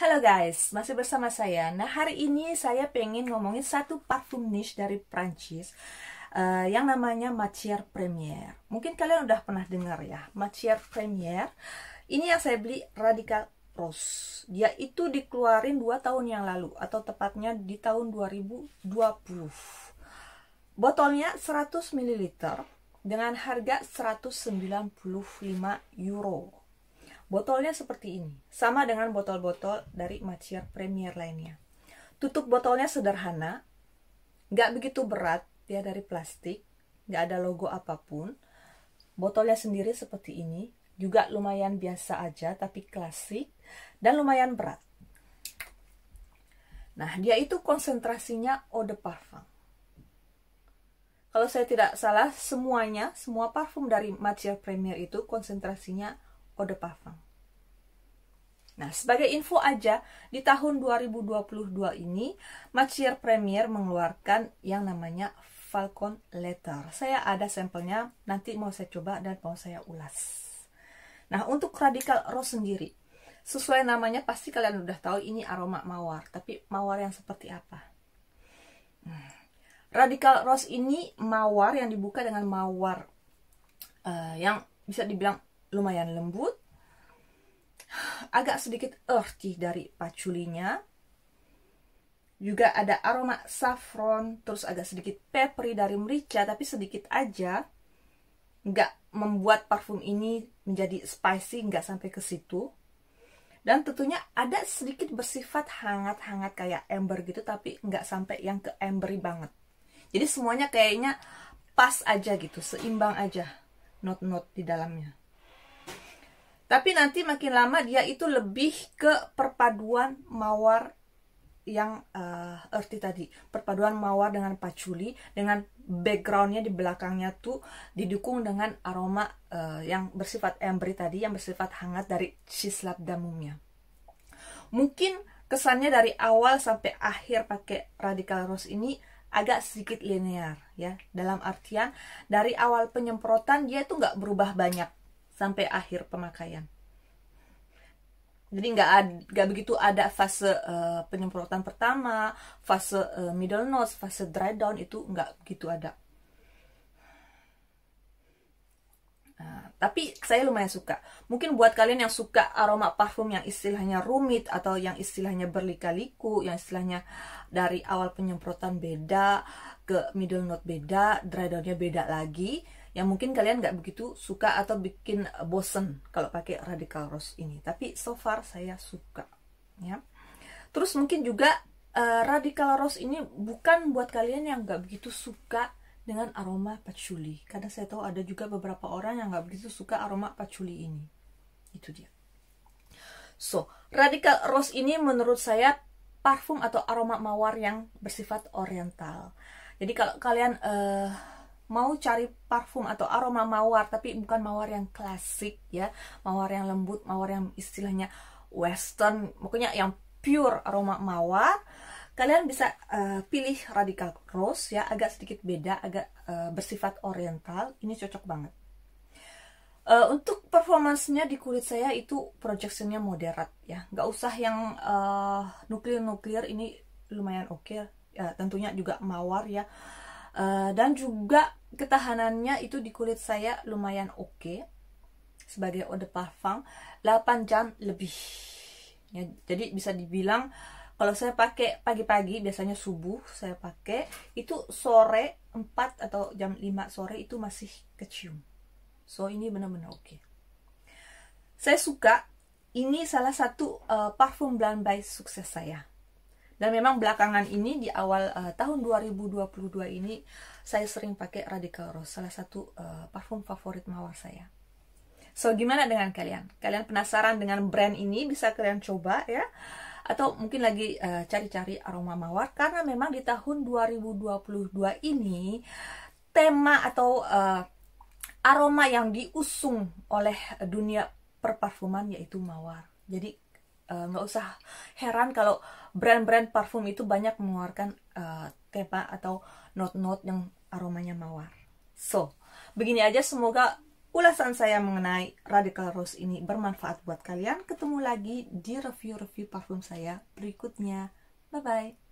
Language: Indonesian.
Halo guys, masih bersama saya. Nah, hari ini saya pengen ngomongin satu parfum niche dari Prancis uh, yang namanya Matière Premier. Mungkin kalian udah pernah dengar ya, Matière Premier. Ini yang saya beli Radical Rose. Dia itu dikeluarin 2 tahun yang lalu atau tepatnya di tahun 2020. Botolnya 100 ml dengan harga 195 euro Botolnya seperti ini, sama dengan botol-botol dari Macier Premier lainnya. Tutup botolnya sederhana, nggak begitu berat, dia dari plastik, nggak ada logo apapun. Botolnya sendiri seperti ini, juga lumayan biasa aja tapi klasik dan lumayan berat. Nah, dia itu konsentrasinya eau de parfum. Kalau saya tidak salah, semuanya, semua parfum dari Macier Premier itu konsentrasinya Eau de Parfum. Nah, sebagai info aja, di tahun 2022 ini, Macier Premier mengeluarkan yang namanya Falcon Letter. Saya ada sampelnya, nanti mau saya coba dan mau saya ulas. Nah, untuk Radical Rose sendiri, sesuai namanya pasti kalian udah tahu ini aroma mawar, tapi mawar yang seperti apa? Hmm. Radical Rose ini mawar yang dibuka dengan mawar uh, yang bisa dibilang lumayan lembut, agak sedikit earthy dari paculinya. Juga ada aroma saffron, terus agak sedikit peppery dari merica, tapi sedikit aja. Nggak membuat parfum ini menjadi spicy, nggak sampai ke situ. Dan tentunya ada sedikit bersifat hangat-hangat kayak ember gitu, tapi nggak sampai yang ke embery banget. Jadi semuanya kayaknya pas aja gitu, seimbang aja not-not di dalamnya. Tapi nanti makin lama dia itu lebih ke perpaduan mawar yang uh, eh, erti tadi perpaduan mawar dengan paculi dengan backgroundnya di belakangnya tuh didukung dengan aroma uh, yang bersifat embry tadi yang bersifat hangat dari cislap damumnya mungkin kesannya dari awal sampai akhir pakai radikal rose ini agak sedikit linear ya dalam artian dari awal penyemprotan dia tuh nggak berubah banyak sampai akhir pemakaian. Jadi nggak nggak begitu ada fase uh, penyemprotan pertama, fase uh, middle nose, fase dry down itu nggak begitu ada. Nah, tapi saya lumayan suka. Mungkin buat kalian yang suka aroma parfum yang istilahnya rumit atau yang istilahnya berlika-liku, yang istilahnya dari awal penyemprotan beda ke middle note beda, dry downnya beda lagi yang mungkin kalian nggak begitu suka atau bikin eh, bosen kalau pakai radical rose ini tapi so far saya suka ya terus mungkin juga uh, radical rose ini bukan buat kalian yang nggak begitu suka dengan aroma patchouli karena saya tahu ada juga beberapa orang yang nggak begitu suka aroma patchouli ini itu dia so radical rose ini menurut saya parfum atau aroma mawar yang bersifat oriental jadi kalau kalian uh, mau cari parfum atau aroma mawar tapi bukan mawar yang klasik ya mawar yang lembut mawar yang istilahnya western pokoknya yang pure aroma mawar kalian bisa uh, pilih radical rose ya agak sedikit beda agak uh, bersifat oriental ini cocok banget uh, untuk performansnya di kulit saya itu projectionnya moderat ya nggak usah yang uh, nuklir nuklir ini lumayan oke okay. ya, tentunya juga mawar ya Eh, dan juga ketahanannya itu di kulit saya lumayan oke okay. sebagai eau de parfum 8 jam lebih ya, jadi bisa dibilang kalau saya pakai pagi-pagi biasanya subuh saya pakai itu sore 4 atau jam 5 sore itu masih kecium so ini benar-benar oke okay. saya suka ini salah satu uh, parfum Blind by sukses saya dan memang belakangan ini di awal uh, tahun 2022 ini saya sering pakai Radical Rose, salah satu uh, parfum favorit mawar saya. So, gimana dengan kalian? Kalian penasaran dengan brand ini? Bisa kalian coba ya. Atau mungkin lagi eh, cari-cari uh, aroma mawar karena memang di tahun 2022 ini tema atau uh, aroma yang diusung oleh dunia perparfuman yaitu mawar. Jadi Eh, nggak uh, usah heran kalau brand-brand parfum itu banyak mengeluarkan uh, tema atau note-note yang aromanya mawar. So, begini aja semoga ulasan saya mengenai Radical Rose ini bermanfaat buat kalian. Ketemu lagi di review-review parfum saya berikutnya. Bye-bye.